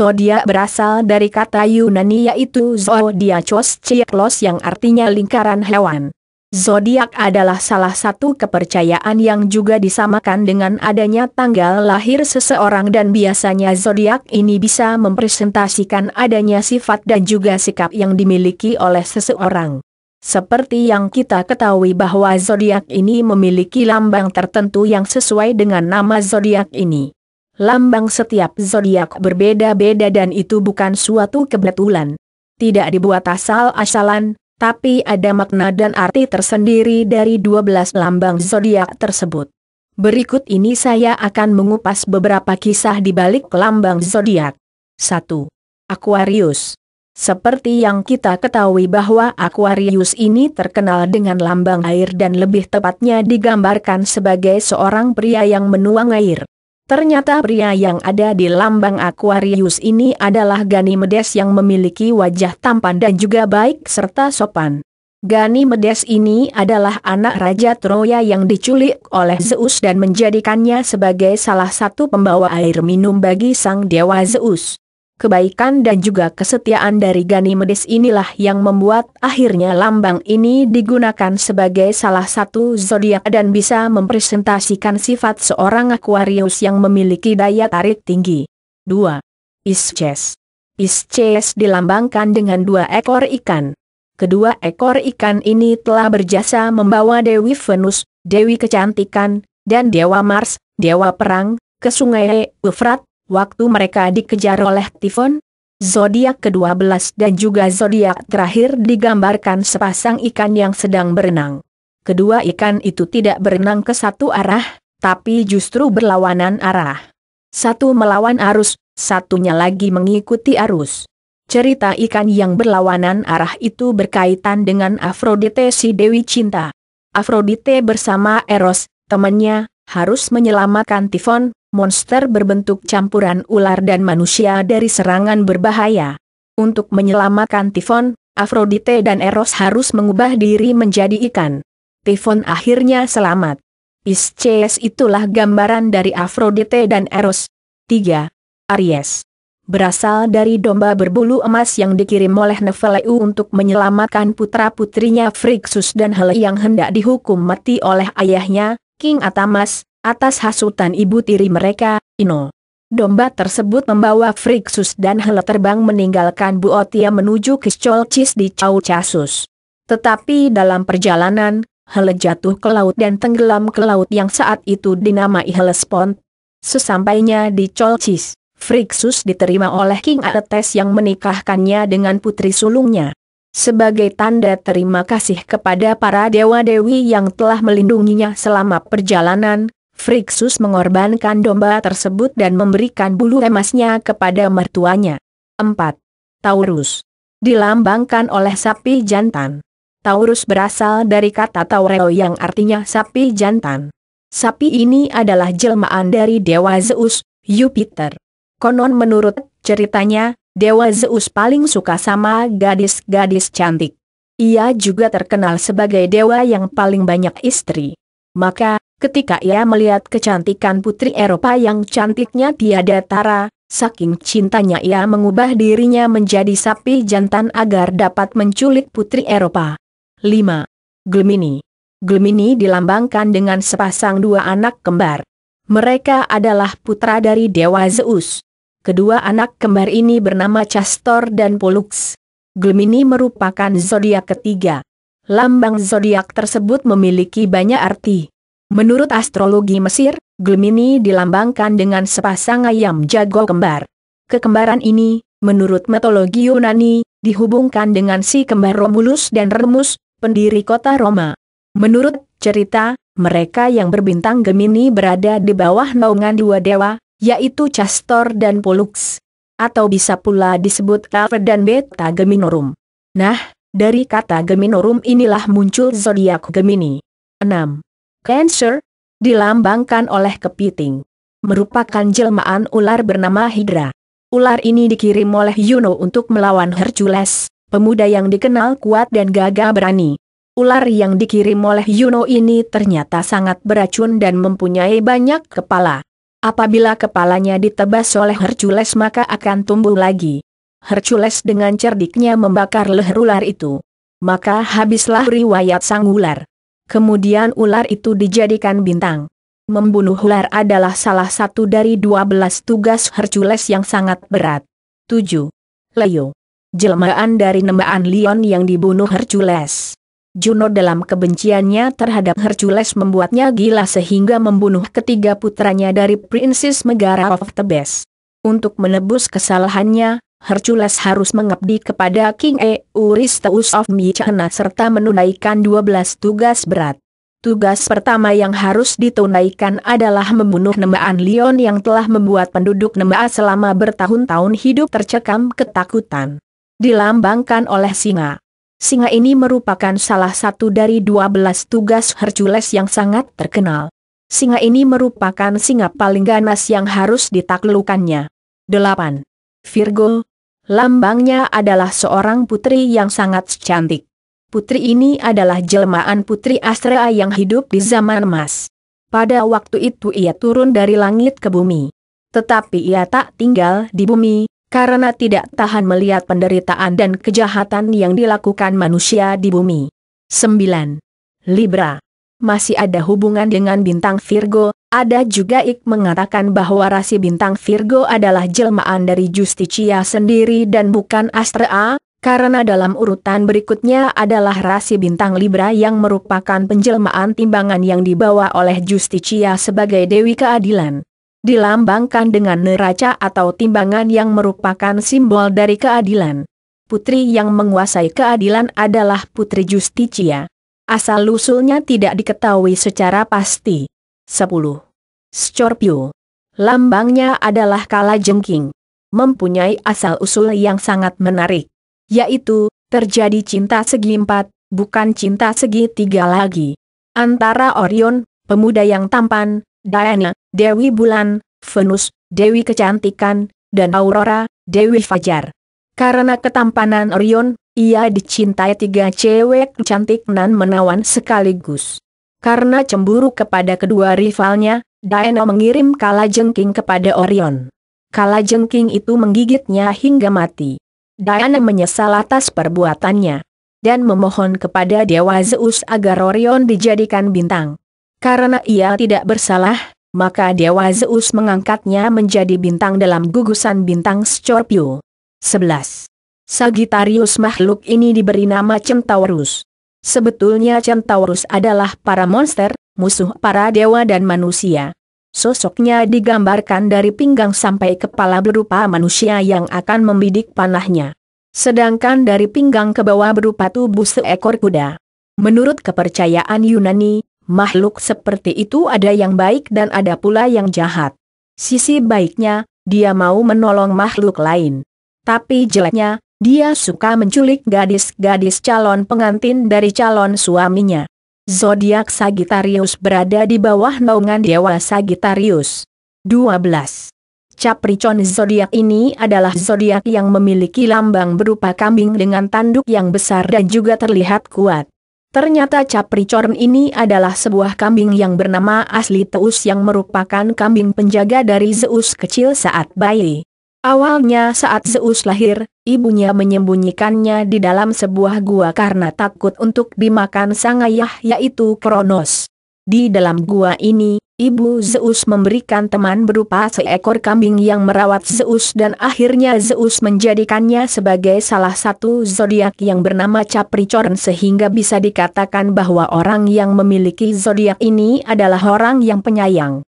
zodiak berasal dari kata Yunani yaitu zodiacos cieklos yang artinya lingkaran hewan. Zodiak adalah salah satu kepercayaan yang juga disamakan dengan adanya tanggal lahir seseorang dan biasanya zodiak ini bisa mempresentasikan adanya sifat dan juga sikap yang dimiliki oleh seseorang. Seperti yang kita ketahui bahwa zodiak ini memiliki lambang tertentu yang sesuai dengan nama zodiak ini. Lambang setiap zodiak berbeda-beda dan itu bukan suatu kebetulan. Tidak dibuat asal-asalan, tapi ada makna dan arti tersendiri dari 12 lambang zodiak tersebut. Berikut ini saya akan mengupas beberapa kisah di balik lambang zodiak. 1. Aquarius. Seperti yang kita ketahui bahwa Aquarius ini terkenal dengan lambang air dan lebih tepatnya digambarkan sebagai seorang pria yang menuang air. Ternyata pria yang ada di lambang Aquarius ini adalah Ganymedes yang memiliki wajah tampan dan juga baik serta sopan. Ganymedes ini adalah anak Raja Troya yang diculik oleh Zeus dan menjadikannya sebagai salah satu pembawa air minum bagi sang dewa Zeus. Kebaikan dan juga kesetiaan dari Ganymedes inilah yang membuat akhirnya lambang ini digunakan sebagai salah satu zodiak dan bisa mempresentasikan sifat seorang Aquarius yang memiliki daya tarik tinggi. 2. Pisces Pisces dilambangkan dengan dua ekor ikan. Kedua ekor ikan ini telah berjasa membawa Dewi Venus, Dewi Kecantikan, dan Dewa Mars, Dewa Perang, ke sungai Eufrat, waktu mereka dikejar oleh tifon, zodiak ke-12 dan juga zodiak terakhir digambarkan sepasang ikan yang sedang berenang. Kedua ikan itu tidak berenang ke satu arah, tapi justru berlawanan arah. Satu melawan arus, satunya lagi mengikuti arus. Cerita ikan yang berlawanan arah itu berkaitan dengan Afrodite si Dewi Cinta. Afrodite bersama Eros, temannya, harus menyelamatkan Tifon, monster berbentuk campuran ular dan manusia dari serangan berbahaya. Untuk menyelamatkan Tifon, Afrodite dan Eros harus mengubah diri menjadi ikan. Tifon akhirnya selamat. Pisces itulah gambaran dari Afrodite dan Eros. 3. Aries berasal dari domba berbulu emas yang dikirim oleh Neveleu untuk menyelamatkan putra-putrinya Frixus dan Hele yang hendak dihukum mati oleh ayahnya, King Atamas, Atas hasutan ibu tiri mereka, Ino. Domba tersebut membawa Friksus dan Hele terbang meninggalkan Otia menuju ke Kiscolcis di Caucasus. Tetapi dalam perjalanan, Hele jatuh ke laut dan tenggelam ke laut yang saat itu dinamai Helespont. Sesampainya di Colcis, Friksus diterima oleh King Aetes yang menikahkannya dengan putri sulungnya. Sebagai tanda terima kasih kepada para dewa-dewi yang telah melindunginya selama perjalanan, Frixus mengorbankan domba tersebut dan memberikan bulu emasnya kepada mertuanya. 4. Taurus dilambangkan oleh sapi jantan. Taurus berasal dari kata Taureo yang artinya sapi jantan. Sapi ini adalah jelmaan dari Dewa Zeus, Jupiter. Konon menurut ceritanya, Dewa Zeus paling suka sama gadis-gadis cantik. Ia juga terkenal sebagai dewa yang paling banyak istri. Maka, Ketika ia melihat kecantikan putri Eropa yang cantiknya tiada tara, saking cintanya ia mengubah dirinya menjadi sapi jantan agar dapat menculik putri Eropa. 5. Gemini Gemini dilambangkan dengan sepasang dua anak kembar. Mereka adalah putra dari Dewa Zeus. Kedua anak kembar ini bernama Castor dan Pollux. Gemini merupakan zodiak ketiga. Lambang zodiak tersebut memiliki banyak arti. Menurut astrologi Mesir, Gemini dilambangkan dengan sepasang ayam jago kembar. Kekembaran ini, menurut mitologi Yunani, dihubungkan dengan si kembar Romulus dan Remus, pendiri kota Roma. Menurut cerita, mereka yang berbintang Gemini berada di bawah naungan dua dewa, yaitu Castor dan Pollux. Atau bisa pula disebut Alpha dan Beta Geminorum. Nah, dari kata Geminorum inilah muncul zodiak Gemini. 6. Cancer, dilambangkan oleh kepiting. Merupakan jelmaan ular bernama Hydra. Ular ini dikirim oleh Yuno untuk melawan Hercules, pemuda yang dikenal kuat dan gagah berani. Ular yang dikirim oleh Yuno ini ternyata sangat beracun dan mempunyai banyak kepala. Apabila kepalanya ditebas oleh Hercules maka akan tumbuh lagi. Hercules dengan cerdiknya membakar leher ular itu. Maka habislah riwayat sang ular. Kemudian ular itu dijadikan bintang. Membunuh ular adalah salah satu dari 12 tugas Hercules yang sangat berat. 7. Leo. Jelmaan dari nemaan Leon yang dibunuh Hercules. Juno dalam kebenciannya terhadap Hercules membuatnya gila sehingga membunuh ketiga putranya dari Princess Megara of Thebes. Untuk menebus kesalahannya, Hercules harus mengabdi kepada King e. Uristeus of Mycena serta menunaikan 12 tugas berat. Tugas pertama yang harus ditunaikan adalah membunuh nembaan Leon yang telah membuat penduduk nembaa selama bertahun-tahun hidup tercekam ketakutan. Dilambangkan oleh singa. Singa ini merupakan salah satu dari 12 tugas Hercules yang sangat terkenal. Singa ini merupakan singa paling ganas yang harus ditaklukannya. 8. Virgo, Lambangnya adalah seorang putri yang sangat cantik. Putri ini adalah jelmaan putri Astrea yang hidup di zaman emas. Pada waktu itu ia turun dari langit ke bumi. Tetapi ia tak tinggal di bumi, karena tidak tahan melihat penderitaan dan kejahatan yang dilakukan manusia di bumi. 9. Libra Masih ada hubungan dengan bintang Virgo, ada juga Ik mengatakan bahwa rasi bintang Virgo adalah jelmaan dari Justicia sendiri dan bukan Astra, karena dalam urutan berikutnya adalah rasi bintang Libra yang merupakan penjelmaan timbangan yang dibawa oleh Justicia sebagai Dewi Keadilan. Dilambangkan dengan neraca atau timbangan yang merupakan simbol dari keadilan. Putri yang menguasai keadilan adalah Putri Justicia. Asal-usulnya tidak diketahui secara pasti. 10. Scorpio. Lambangnya adalah kala jengking. Mempunyai asal-usul yang sangat menarik. Yaitu, terjadi cinta segi empat, bukan cinta segi tiga lagi. Antara Orion, pemuda yang tampan, Diana, Dewi Bulan, Venus, Dewi Kecantikan, dan Aurora, Dewi Fajar. Karena ketampanan Orion, ia dicintai tiga cewek cantik nan menawan sekaligus. Karena cemburu kepada kedua rivalnya, Daeno mengirim Kalajengking kepada Orion. Kalajengking itu menggigitnya hingga mati. Diana menyesal atas perbuatannya. Dan memohon kepada Dewa Zeus agar Orion dijadikan bintang. Karena ia tidak bersalah, maka Dewa Zeus mengangkatnya menjadi bintang dalam gugusan bintang Scorpio. 11. Sagittarius makhluk ini diberi nama Centaurus. Sebetulnya Centaurus adalah para monster, musuh para dewa dan manusia. Sosoknya digambarkan dari pinggang sampai kepala berupa manusia yang akan membidik panahnya. Sedangkan dari pinggang ke bawah berupa tubuh seekor kuda. Menurut kepercayaan Yunani, makhluk seperti itu ada yang baik dan ada pula yang jahat. Sisi baiknya, dia mau menolong makhluk lain. Tapi jeleknya, dia suka menculik gadis-gadis calon pengantin dari calon suaminya. Zodiak Sagittarius berada di bawah naungan Dewa Sagittarius. 12. Capricorn zodiak ini adalah zodiak yang memiliki lambang berupa kambing dengan tanduk yang besar dan juga terlihat kuat. Ternyata Capricorn ini adalah sebuah kambing yang bernama asli Teus yang merupakan kambing penjaga dari Zeus kecil saat bayi. Awalnya saat Zeus lahir, ibunya menyembunyikannya di dalam sebuah gua karena takut untuk dimakan sang ayah yaitu Kronos. Di dalam gua ini, ibu Zeus memberikan teman berupa seekor kambing yang merawat Zeus dan akhirnya Zeus menjadikannya sebagai salah satu zodiak yang bernama Capricorn sehingga bisa dikatakan bahwa orang yang memiliki zodiak ini adalah orang yang penyayang.